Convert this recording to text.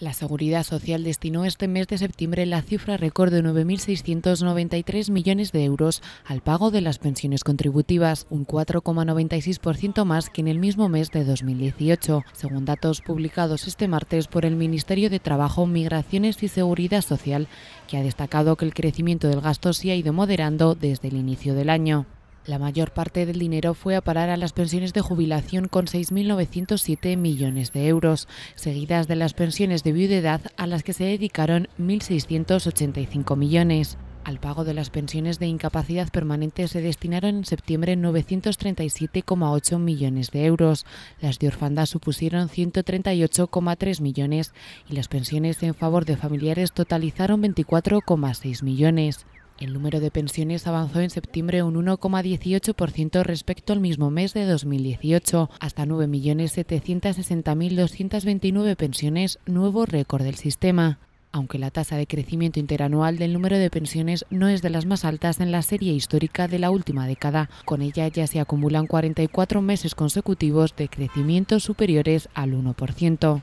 La Seguridad Social destinó este mes de septiembre la cifra récord de 9.693 millones de euros al pago de las pensiones contributivas, un 4,96% más que en el mismo mes de 2018, según datos publicados este martes por el Ministerio de Trabajo, Migraciones y Seguridad Social, que ha destacado que el crecimiento del gasto se ha ido moderando desde el inicio del año. La mayor parte del dinero fue a parar a las pensiones de jubilación con 6.907 millones de euros, seguidas de las pensiones de viudedad a las que se dedicaron 1.685 millones. Al pago de las pensiones de incapacidad permanente se destinaron en septiembre 937,8 millones de euros. Las de orfandad supusieron 138,3 millones y las pensiones en favor de familiares totalizaron 24,6 millones. El número de pensiones avanzó en septiembre un 1,18% respecto al mismo mes de 2018, hasta 9.760.229 pensiones, nuevo récord del sistema. Aunque la tasa de crecimiento interanual del número de pensiones no es de las más altas en la serie histórica de la última década, con ella ya se acumulan 44 meses consecutivos de crecimiento superiores al 1%.